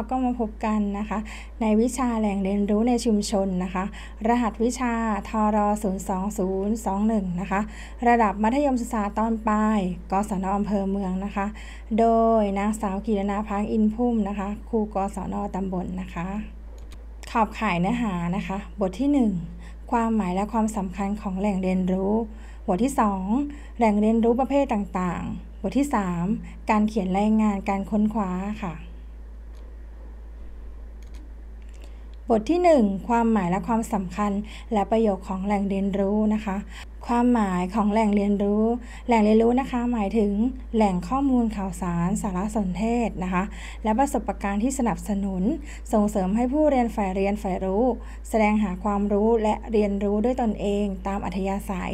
เราก็มาพบกันนะคะ ในวิชาแหล่งเรียนรู้ในชุมชนนะคะ รหัสวิชาทร02021นะคะระดับมัธยมศึกษาตอนปลายกศนอำเภอเมืองนะคะ โดยนางสาวกีรณาพักอินพุ่มนะคะครูกศนตำบลนนะคะ ขอบข่ายเนื้อหานะคะ บทที่ 1 ความหมายและความสำคัญของแหล่งเรียนรู้บทที่ 2 แหล่งเรียนรู้ประเภทต่างๆ บทที่ 3 การเขียนรายงานการค้นคว้าค่ะบทที่ 1 ความหมายและความสำคัญและประโยชน์ของแหล่งเรียนรู้นะคะ ความหมายของแหล่งเรียนรู้ แหล่งเรียนรู้นะคะ หมายถึงแหล่งข้อมูลข่าวสารสารสนเทศนะคะ และประสบการณ์ที่สนับสนุน ส่งเสริมให้ผู้เรียนฝ่ายเรียนฝ่ายรู้ แสดงหาความรู้และเรียนรู้ด้วยตนเอง ตามอัธยาศัย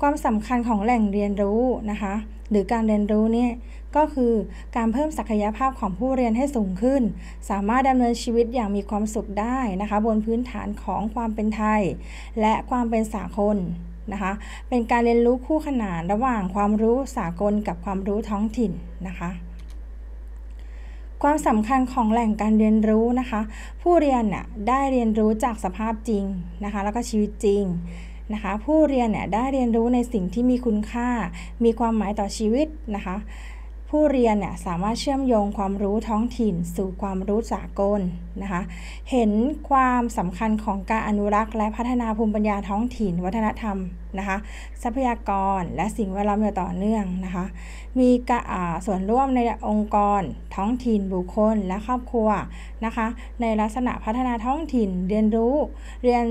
ความสำคัญของแหล่งเรียนรู้นะคะ หรือการเรียนรู้เนี่ยก็คือการเพิ่มศักยภาพของผู้เรียนให้สูงขึ้น สามารถดำเนินชีวิตอย่างมีความสุขได้นะคะบนพื้นฐานของความเป็นไทย และความเป็นสากลนะคะ เป็นการเรียนรู้ คู่ขนานระหว่างความรู้สากลกับความรู้ท้องถิ่นนะคะ ความสำคัญของแหล่งการเรียนรู้นะคะ ผู้เรียนน่ะได้เรียนรู้จากสภาพจริงนะคะแล้วก็ชีวิตจริงนะคะ ผู้เรียนเนี่ยได้เรียนรู้ในสิ่งที่มีคุณค่า มีความหมายต่อชีวิตนะคะผู้เรียนเนี่ยสามารถเชื่อมโยงความรู้ท้องถิ่นสู่ความรู้สากลนะคะ เห็นความสำคัญของการอนุรักษ์และพัฒนาภูมิปัญญาท้องถิ่น วัฒนธรรมนะคะ ทรัพยากรและสิ่งแวดล้อมอย่างต่อเนื่องนะคะ มีกส่วนร่วมในองค์กรท้องถิ่น บุคคลและครอบครัวนะคะ ในลักษณะพัฒนาท้องถิ่นเรียนรู้ เรียน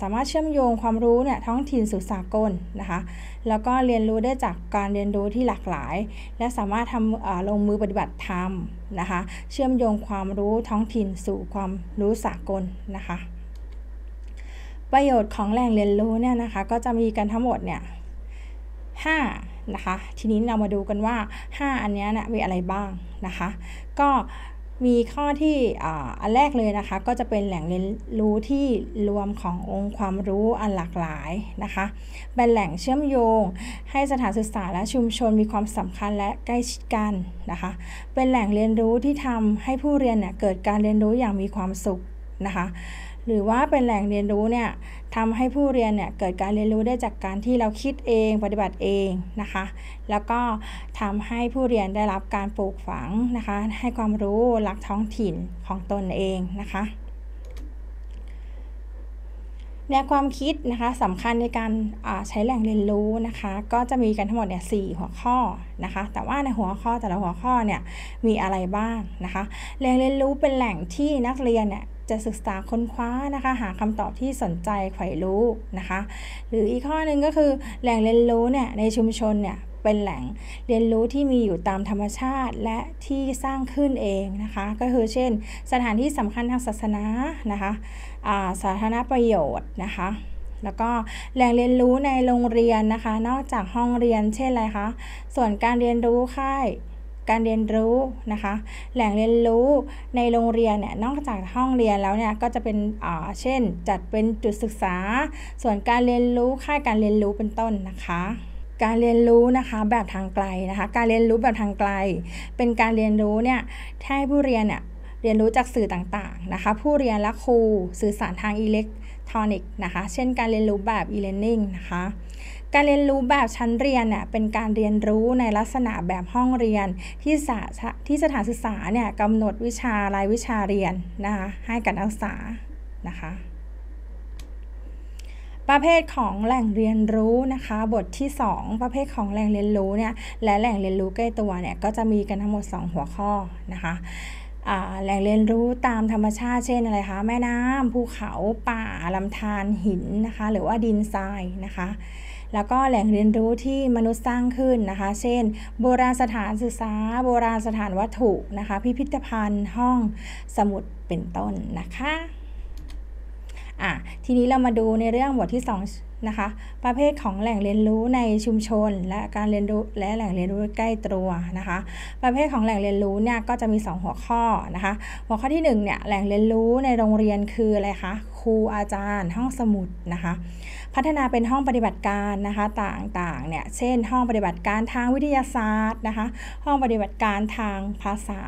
สามารถเชื่อมโยงความรู้เนี่ยท้องถิ่นสู่สากลนะคะแล้วก็เรียนรู้ได้จากการเรียนรู้ที่หลากหลาย และสามารถทำลงมือปฏิบัติทำนะคะเชื่อมโยงความรู้ท้องถิ่นสู่ความรู้สากลนะคะประโยชน์ของแหล่งเรียนรู้เนี่ยนะคะก็จะมีกันทั้งหมดเนี่ยห้านะคะทีนี้เรามาดูกันว่า 5 อันนี้นะมีอะไรบ้างนะคะก็มีข้อที่อันแรกเลยนะคะก็จะเป็นแหล่งเรียนรู้ที่รวมขององค์ความรู้อันหลากหลายนะคะ เป็นแหล่งเชื่อมโยง ให้สถานศึกษาและชุมชนมีความสำคัญและใกล้ชิดกันนะคะ เป็นแหล่งเรียนรู้ที่ทำให้ผู้เรียนเนี่ยเกิดการเรียนรู้อย่างมีความสุขนะคะหรือว่าเป็นแหล่งเรียนรู้เนี่ยทำให้ผู้เรียนเนี่ยเกิดการเรียนรู้ได้จากการที่เราคิดเองปฏิบัติเองนะคะ แล้วก็ทำให้ผู้เรียนได้รับการปลูกฝังนะคะ ให้ความรู้หลักท้องถิ่นของตนเองนะคะแนวความคิดนะคะสำคัญในการใช้แหล่งเรียนรู้นะคะ ก็จะมีกันทั้งหมดเนี่ยสหัวข้อนะคะ แต่ว่าในหัวข้อแต่ละหัวข้อเนี่ยมีอะไรบ้างนะคะแหล่งเรียนรู้เป็นแหล่งที่นักเรียนเนี่ยจะศึกษาค้นคว้านะคะ หาคำตอบที่สนใจขว้รู้นะคะ หรืออีกข้อหนึ่งก็คือแหล่งเรียนรู้เนี่ยในชุมชนเนี่ยเป็นแหล่งเรียนรู้ที่มีอยู่ตามธรรมชาติและที่สร้างขึ้นเองนะคะ ก็คือเช่นสถานที่สำคัญทางศาสนานะคะสาธารณประโยชน์นะคะ แล้วก็แหล่งเรียนรู้ในโรงเรียนนะคะ นอกจากห้องเรียนเช่นอะไรคะส่วนการเรียนรู้ค่ายการเรียนรู้นะคะ แหล่งเรียนรู้ในโรงเรียนเนี่ยนอกจากห้องเรียนแล้วเนี่ยก็จะเป็นอ่าเช่นจัดเป็นจุดศึกษา ส่วนการเรียนรู้ค่ายการเรียนรู้เป็นต้นนะคะ การเรียนรู้นะคะแบบทางไกลนะคะ การเรียนรู้แบบทางไกล เป็นการเรียนรู้เนี่ยให้ผู้เรียนเนี่ยเรียนรู้จากสื่อต่างๆนะคะผู้เรียนและครูสื่อสารทางอิเล็กทรอนิกส์นะคะ เช่นการเรียนรู้แบบ e-learning นะคะการเรียนรู้แบบชั้นเรียนเนี่ยเป็นการเรียนรู้ในลักษณะแบบห้องเรียนที่สาที่สถานศึกษาเนี่ยกำหนดวิชารายวิชาเรียนนะคะให้กับนักศึกษานะคะประเภทของแหล่งเรียนรู้นะคะบทที่ 2 ประเภทของแหล่งเรียนรู้เนี่ยและแหล่งเรียนรู้ใกล้ตัวเนี่ยก็จะมีกันทั้งหมด 2 หัวข้อนะคะแหล่งเรียนรู้ตามธรรมชาติเช่นอะไรคะแม่น้ำภูเขาป่าลำธารหินนะคะหรือว่าดินทรายนะคะแล้วก็แหล่งเรียนรู้ที่มนุษย์สร้างขึ้นนะคะ เช่น โบราณสถานศึกษา โบราณสถานวัตถุนะคะพิพิธภัณฑ์ห้องสมุดเป็นต้นนะคะอ่ะทีนี้เรามาดูในเรื่องบทที่2นะคะประเภทของแหล่งเรียนรู้ในชุมชน และการเรียนรู้และแหล่งเรียนรู้ใกล้ตัวนะคะประเภทของแหล่งเรียนรู้เนี่ยก็จะมี 2 หัวข้อนะคะ หัวข้อที่1เนี่ยแหล่งเรียนรู้ในโรงเรียนคืออะไรคะครูอาจารย์ห้องสมุดนะคะพัฒนาเป็นห้องปฏิบัติการนะคะต่างๆเนี่ยเช่นห้องปฏิบัติการทางวิทยาศาสตร์นะคะห้องปฏิบัติการทางภาษา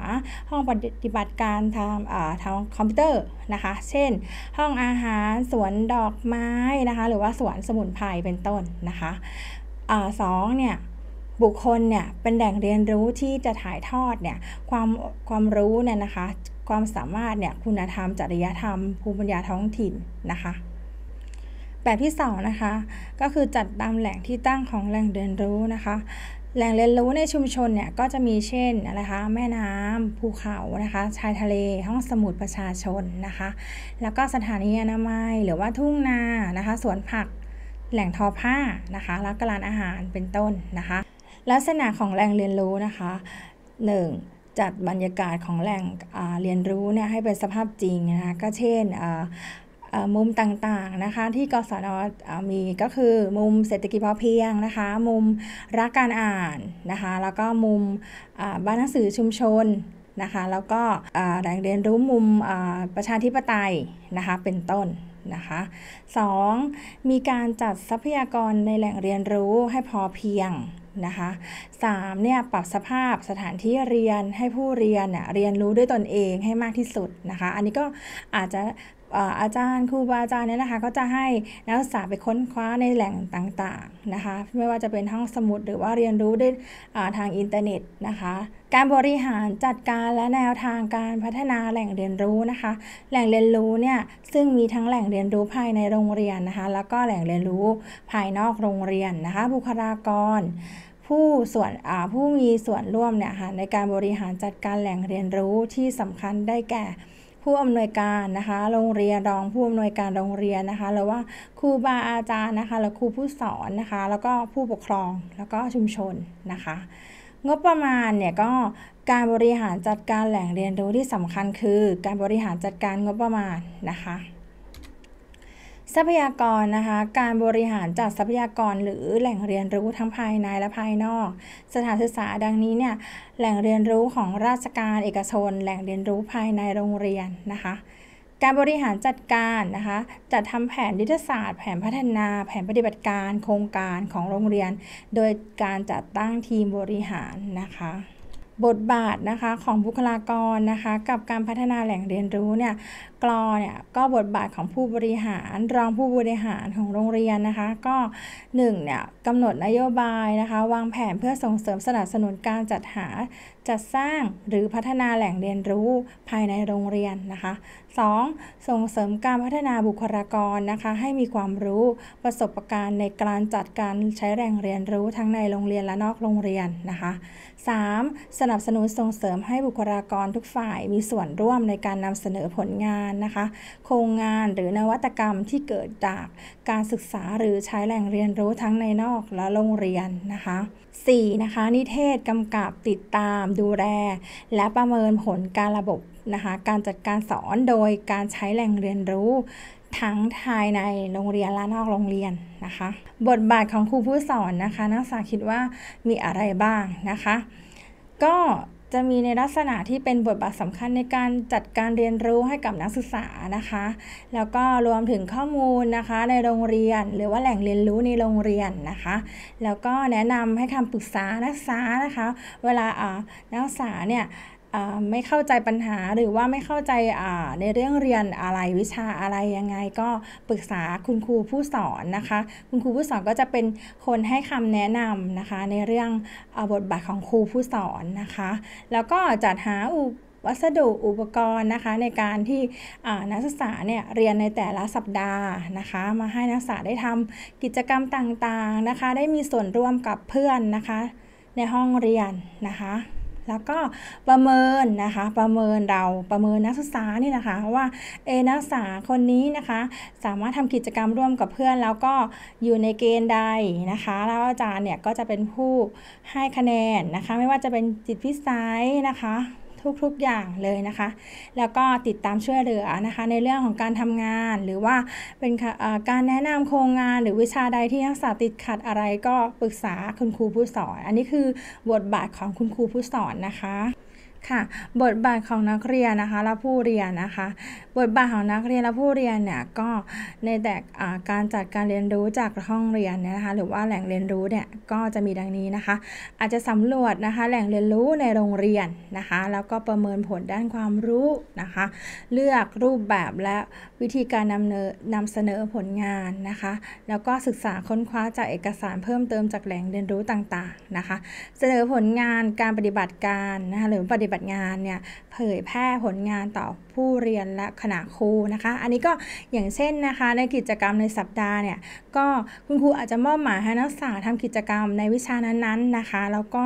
ห้องปฏิบัติการทางทางคอมพิวเตอร์นะคะเช่นห้องอาหารสวนดอกไม้นะคะหรือว่าสวนสมุนไพรเป็นต้นนะคะอะสองเนี่ยบุคคลเนี่ยเป็นแหล่งเรียนรู้ที่จะถ่ายทอดเนี่ยความความรู้เนี่ยนะคะความสามารถเนี่ยคุณธรรมจริยธรรมภูมิปัญญาท้องถิ่นนะคะแบบที่2นะคะก็คือจัดตามแหล่งที่ตั้งของแหล่งเรียนรู้นะคะแหล่งเรียนรู้ในชุมชนเนี่ยก็จะมีเช่นอะไรคะแม่น้ำ ภูเขานะคะชายทะเลห้องสมุดประชาชนนะคะแล้วก็สถานีอนามัย หรือว่าทุ่งนานะคะสวนผักแหล่งทอผ้านะคะแล้วก็ร้านอาหารเป็นต้นนะคะลักษณะของแหล่งเรียนรู้นะคะ 1. จัดบรรยากาศของแหล่งเรียนรู้เนี่ยให้เป็นสภาพจริงนะคะก็เช่นมุมต่างๆนะคะที่กศนมีก็คือมุมเศรษฐกิจพอเพียงนะคะมุมรักการอ่านนะคะแล้วก็มุมบ้านหนังสือชุมชนนะคะแล้วก็แหล่งเรียนรู้มุมประชาธิปไตยนะคะเป็นต้นนะคะ 2. มีการจัดทรัพยากรในแหล่งเรียนรู้ให้พอเพียงนะคะ3เนี่ยปรับสภาพสถานที่เรียนให้ผู้เรียนเนี่ยเรียนรู้ด้วยตนเองให้มากที่สุดนะคะอันนี้ก็อาจจะอาจารย์ครูบาอาจารย์เนี่ยนะคะก็จะให้นักศึกษาไปค้นคว้าในแหล่งต่างๆนะคะไม่ว่าจะเป็นห้องสมุดหรือว่าเรียนรู้ด้วยทางอินเทอร์เน็ตนะคะการบริหารจัดการและแนวทางการพัฒนาแหล่งเรียนรู้นะคะแหล่งเรียนรู้เนี่ยซึ่งมีทั้งแหล่งเรียนรู้ภายในโรงเรียนนะคะแล้วก็แหล่งเรียนรู้ภายนอกโรงเรียนนะคะบุคลากรผู้ส่วนผู้มีส่วนร่วมเนี่ยค่ะในการบริหารจัดการแหล่งเรียนรู้ที่สำคัญได้แก่ ผู้อำนวยการนะคะ โรงเรียนรอง ผู้อำนวยการโรงเรียนนะคะหรือว่าครูบาอาจารย์นะคะ แล้วครูผู้สอนนะคะ แล้วก็ผู้ปกครองแล้วก็ชุมชนนะคะ งบประมาณเนี่ยก็การบริหารจัดการแหล่งเรียนรู้ที่สำคัญคือการบริหารจัดการงบประมาณนะคะทรัพยากรนะคะ การบริหารจัดทรัพยากรหรือแหล่งเรียนรู้ทั้งภายในและภายนอก สถานศึกษาดังนี้เนี่ยแหล่งเรียนรู้ของราชการเอกชนแหล่งเรียนรู้ภายในโรงเรียนนะคะการบริหารจัดการนะคะจัดทำแผนดิทิศาสตร์ แผนพัฒนาแผนปฏิบัติการโครงการของโรงเรียน โดยการจัดตั้งทีมบริหารนะคะบทบาทนะคะของบุคลากรนะคะกับการพัฒนาแหล่งเรียนรู้เนี่ยกรเนี่ยก็บทบาทของผู้บริหารรองผู้บริหารของโรงเรียนนะคะก็1เนี่ยกำหนดนโยบายนะคะวางแผนเพื่อส่งเสริมสนับสนุนการจัดหา จัดสร้างหรือพัฒนาแหล่งเรียนรู้ภายในโรงเรียนนะคะ 2. ส่งเสริมการพัฒนาบุคลากรนะคะให้มีความรู้ประสบการณ์ในการจัดการใช้แหล่งเรียนรู้ทั้งในโรงเรียนและนอกโรงเรียนนะคะ 3. สนับสนุนส่งเสริมให้บุคลากรทุกฝ่าย มีส่วนร่วมในการนำเสนอผลงานานนะคะโครงงาน หรือนวัตกรรมที่เกิดจากการศึกษาหรือใช้แหล่งเรียนรู้ทั้งในนอกและโรงเรียนนะคะ 4. นะคะนิเทศกำกับติดตามดูแล และประเมินผลการระบบนะคะการจัดการสอนโดยการใช้แหล่งเรียนรู้ ทั้งภายในโรงเรียนและนอกโรงเรียนนะคะบทบาทของครูผู้สอนนะคะนักศึกษาคิดว่ามีอะไรบ้างนะคะ ก็จะมีในลักษณะที่เป็นบทบาทสำคัญในการจัดการเรียนรู้ให้กับนักศึกษานะคะ แล้วก็รวมถึงข้อมูลนะคะในโรงเรียนหรือว่าแหล่งเรียนรู้ในโรงเรียนนะคะ แล้วก็แนะนำให้คำปรึกษานักศึกษานะคะ เวลานักศึกษาเนี่ยไม่เข้าใจปัญหาหรือว่าไม่เข้าใจในเรื่องเรียนอะไรวิชาอะไรยังไงก็ปรึกษาคุณครูผู้สอนนะคะ คุณครูผู้สอนก็จะเป็นคนให้คำแนะนำนะคะ ในเรื่องอบทบาทของครูผู้สอนนะคะ แล้วก็จัดหาอุวัสดุอุปกรณ์นะคะ ในการที่นักศึกษาเนี่ยเรียนในแต่ละสัปดาห์นะคะ มาให้นักศึกษาได้ทำกิจกรรมต่างๆนะคะ ได้มีส่วนร่วมกับเพื่อนนะคะ ในห้องเรียนนะคะแล้วก็ประเมินนะคะ ประเมินเรา ประเมินนักศึกษานี่นะคะว่าเอนักศึกษาคนนี้นะคะสามารถทำกิจกรรมร่วมกับเพื่อนแล้วก็อยู่ในเกณฑ์ใดนะคะแล้วอาจารย์เนี่ยก็จะเป็นผู้ให้คะแนนนะคะ ไม่ว่าจะเป็นจิตพิสัยนะคะทุกๆอย่างเลยนะคะ แล้วก็ติดตามช่วยเหลือนะคะ ในเรื่องของการทำงานหรือว่าเป็นการแนะนำโครงงาน หรือวิชาใดที่นักศึกษาติดขัดอะไรก็ปรึกษาคุณครูผู้สอน อันนี้คือบทบาทของคุณครูผู้สอนนะคะค่ะบทบาทของนักเรียนนะคะ และผู้เรียนนะคะ บทบาทของนักเรียน และผู้เรียนเนี่ยก็ในแต่การจัดการเรียนรู้จากห้องเรียนนะคะ หรือว่าแหล่งเรียนรู้เนี่ยก็จะมีดังนี้นะคะ อาจจะสำรวจนะคะแหล่งเรียนรู้ในโรงเรียนนะคะ แล้วก็ประเมินผลด้านความรู้นะคะ เลือกรูปแบบและวิธีการนำเนนำเสนอผลงานนะคะ แล้วก็ศึกษาค้นคว้าจากเอกสารเพิ่มเติมจากแหล่งเรียนรู้ต่างๆนะคะ เสนอผลงานการปฏิบัติการนะคะหรือปฏิิบัติงานเนี่ยเผยแพร่ผลงานต่อผู้เรียนและคณะครูนะคะ อันนี้ก็อย่างเช่นนะคะในกิจกรรมในสัปดาห์เนี่ยก็คุณครูอาจจะมอบหมายให้นักศึกษาทำกิจกรรมในวิชานั้นๆนะคะ แล้วก็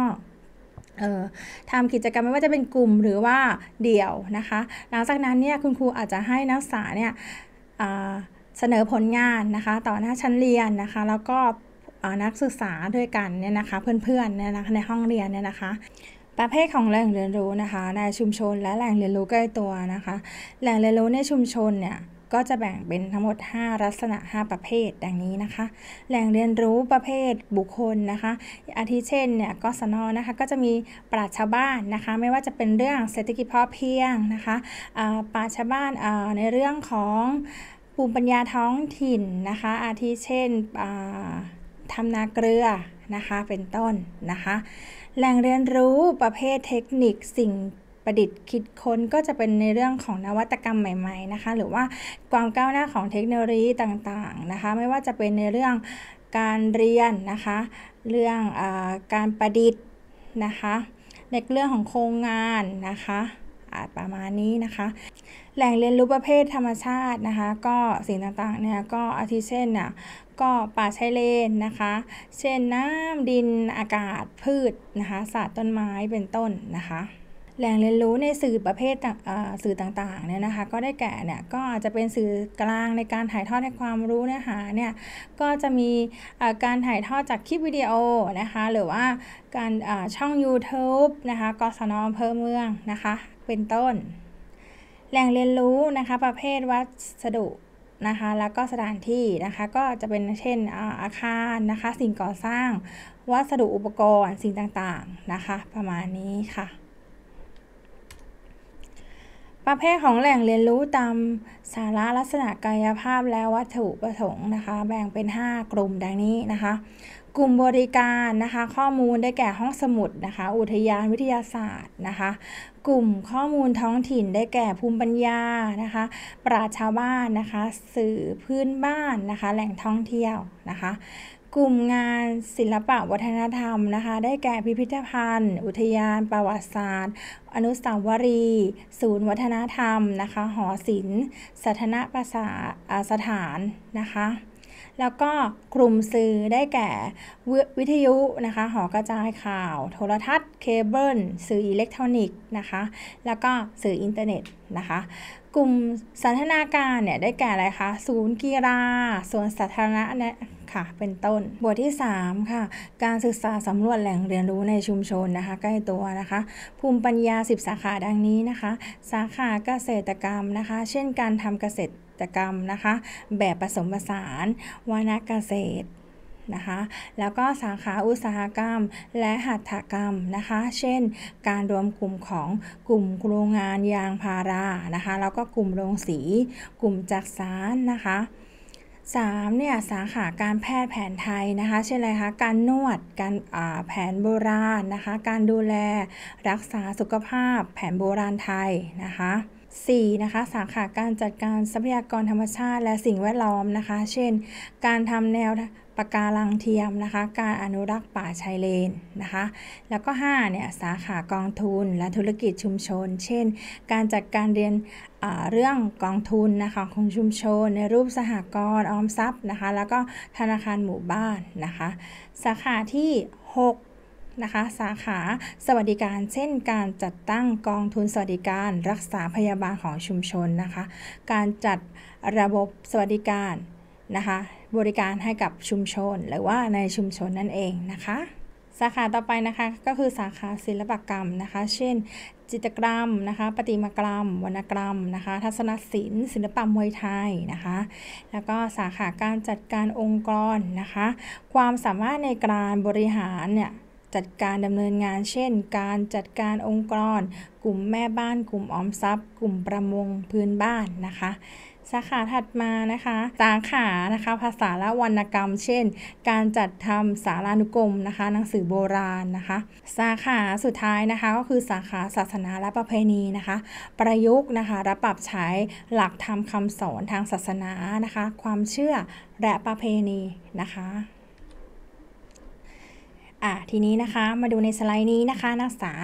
ทำกิจกรรมไม่ว่าจะเป็นกลุ่มหรือว่าเดี่ยวนะคะหลังจากนั้นเนี่ยคุณครูอาจจะให้นักศึกษาเนี่ยเสนอผลงานนะคะ ต่อหน้าชั้นเรียนนะคะแล้วก็นักศึกษาด้วยกันเนี่ยนะคะเพื่อนๆเนี่ยนะคะในห้องเรียนเนี่ยนะคะประเภทของแหล่งเรียนรู้นะคะในชุมชนและแหล่งเรียนรู้ใกล้ตัวนะคะ แหล่งเรียนรู้ในชุมชนเนี่ยก็จะแบ่งเป็นทั้งหมด 5 ลักษณะ 5 ประเภทดังนี้นะคะ แหล่งเรียนรู้ประเภทบุคคลนะคะ อาทิเช่นเนี่ยกศนนะคะก็จะมีปราชาวบ้านนะคะไม่ว่าจะเป็นเรื่องเศรษฐกิจพอเพียงนะคะปราชาวบ้านในเรื่องของภูมิปัญญาท้องถิ่นนะคะ อาทิเช่นทำนาเกลือนะคะเป็นต้นนะคะแหล่งเรียนรู้ประเภทเทคนิคสิ่งประดิษฐ์คิดค้นก็จะเป็นในเรื่องของนวัตกรรมใหม่ ๆนะคะ หรือว่าความก้าวหน้าของเทคโนโลยีต่าง ๆ นะคะ ไม่ว่าจะเป็นในเรื่องการเรียนนะคะ เรื่องอการประดิษฐ์นะคะในเรื่องของโครงงานนะคะประมาณนี้นะคะแหล่งเรียนรู้ประเภทธรรมชาตินะคะก็สิ่งต่างๆเนี่ยก็อาทิเช่นน่ะก็ป่าชายเลนนะคะเช่นน้ำดินอากาศพืชนะคะสัตว์ต้นไม้เป็นต้นนะคะแหล่งเรียนรู้ในสื่อประเภทสื่อต่างๆเนี่ยนะคะก็ได้แก่เนี่ยก็อาจจะเป็นสื่อกลางในการถ่ายทอดให้ความรู้เนื้อหาเนี่ยก็จะมีการถ่ายทอดจากคลิปวิดีโอนะคะหรือว่าการช่อง YouTube นะคะกสนอำเภอเมืองนะคะเป็นต้นแหล่งเรียนรู้นะคะประเภทวัสดุนะคะแล้วก็สถานที่นะคะก็จะเป็นเช่นอาคารนะคะสิ่งก่อสร้าง วัสดุอุปกรณ์สิ่งต่างๆนะคะประมาณนี้ค่ะ ประเภทของแหล่งเรียนรู้ตามสาระลักษณะกายภาพและวัตถุประสงค์นะคะแบ่งเป็น 5 กลุ่มดังนี้นะคะกลุ่มบริการนะคะข้อมูลได้แก่ห้องสมุดนะคะอุทยานวิทยาศาสตร์นะคะกลุ่มข้อมูลท้องถิ่น ได้แก่ภูมิปัญญา นะคะ ปราชาวบ้านนะคะ สื่อพื้นบ้านนะคะ แหล่งท่องเที่ยวนะคะ กลุ่มงานศิลปะวัฒนธรรมนะคะ ได้แก่พิพิธภัณฑ์ อุทยานประวัติศาสตร์ อนุสาวรีย์ ศูนย์วัฒนธรรมนะคะ หอศิลป์ สถานประสาสถานนะคะแล้วก็กลุ่มสื่อได้แก่วิทยุนะคะ หอกระจายข่าว โทรทัศน์เคเบิลสื่ออิเล็กทรอนิกส์นะคะ แล้วก็สื่ออินเทอร์เน็ตนะคะ กลุ่มสันทนาการเนี่ยได้แก่อะไรคะ ศูนย์กีฬาสวนสาธารณะเนี่ยค่ะ เป็นต้นบทที่ 3 ค่ะ การศึกษาสำรวจแหล่งเรียนรู้ในชุมชนนะคะใกล้ตัวนะคะ ภูมิปัญญา 10 สาขาดังนี้นะคะสาขาเกษตรกรรมนะคะ เช่น การทำเกษตรตกรรมนะคะ แบบผสมผสานวานเกษตรนะคะ แล้วก็สาขา อุตสาหกรรมและหัตถกรรมนะคะ เช่น การรวมกลุ่มของกลุ่มโรงงานยางพารานะคะแล้วก็กลุ่มโรงสี กลุ่มจักสารนะคะ3เนี่ยสาขาการแพทย์แผนไทยนะคะ เช่นไรคะการนวดการแผนโบราณนะคะการดูแลรักษาสุขภาพแผนโบราณไทยนะคะ 4. นะคะ สาขาการจัดการทรัพยากรธรรมชาติและสิ่งแวดล้อมนะคะ เช่น การทำแนวปะการังเทียมนะคะ การอนุรักษ์ป่าชายเลนนะคะแล้วก็5เนี่ยสาขากองทุนและธุรกิจชุมชน เช่น การจัดการเรียนเรื่องกองทุนนะคะ ของชุมชน ในรูปสหกรณ์ออมทรัพย์นะคะ แล้วก็ธนาคารหมู่บ้านนะคะ สาขาที่ 6นะคะ สาขาสวัสดิการ เช่น การจัดตั้งกองทุนสวัสดิการ รักษาพยาบาลของชุมชนนะคะ การจัดระบบสวัสดิการ นะคะบริการให้กับชุมชน หรือว่าในชุมชนนั่นเองนะคะ สาขาต่อไปนะคะก็คือสาขาศิลปกรรมนะคะ เช่น จิตรกรรมนะคะประติมากรรม วรรณกรรมนะคะ ทัศนศิลป์ศิลปะมวยไทยนะคะ แล้วก็สาขาการจัดการองค์กรนะคะ ความสามารถในการบริหารเนี่ยจัดการดำเนินงานเช่นการจัดการองค์กรกลุ่มแม่บ้านกลุ่มออมทรัพย์ กลุ่มประมงพื้นบ้านนะคะ สาขาถัดมานะคะสาขานะคะ ภาษาและวรรณกรรมเช่น การจัดทำสารานุกรมนะคะ หนังสือโบราณนะคะ สาขาสุดท้ายนะคะก็คือสาขาศาสนาและประเพณีนะคะ ประยุกต์นะคะรับปรับใช้หลักธรรมคาสอนทางศาสนานะคะ ความเชื่อและประเพณีนะคะอ่ะทีนี้นะคะมาดูในสไลด์นี้นะคะ นักศึกษา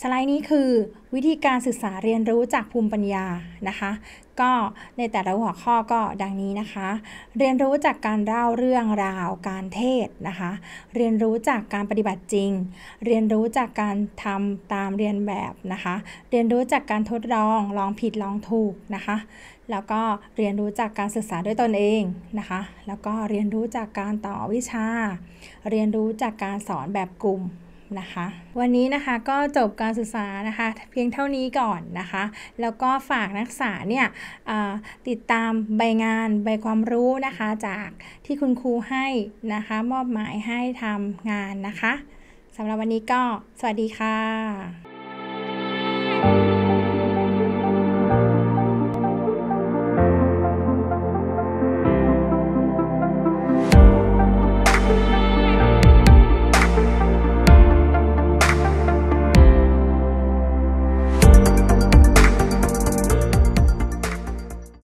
สไลด์นี้คือวิธีการศึกษาเรียนรู้จากภูมิปัญญานะคะ ก็ในแต่ละหัวข้อก็ดังนี้นะคะ เรียนรู้จากการเล่าเรื่องราวการเทศนะคะ เรียนรู้จากการปฏิบัติจริง เรียนรู้จากการทำตามเรียนแบบนะคะ เรียนรู้จากการทดลอง ลองผิดลองถูกนะคะแล้วก็เรียนรู้จากการศึกษาด้วยตนเองนะคะ แล้วก็เรียนรู้จากการต่อวิชา เรียนรู้จากการสอนแบบกลุ่มนะคะ วันนี้นะคะก็จบการศึกษานะคะเพียงเท่านี้ก่อนนะคะ แล้วก็ฝากนักศึกษาเนี่ยติดตามใบงานใบความรู้นะคะจากที่คุณครูให้นะคะมอบหมายให้ทำงานนะคะสำหรับวันนี้ก็สวัสดีค่ะ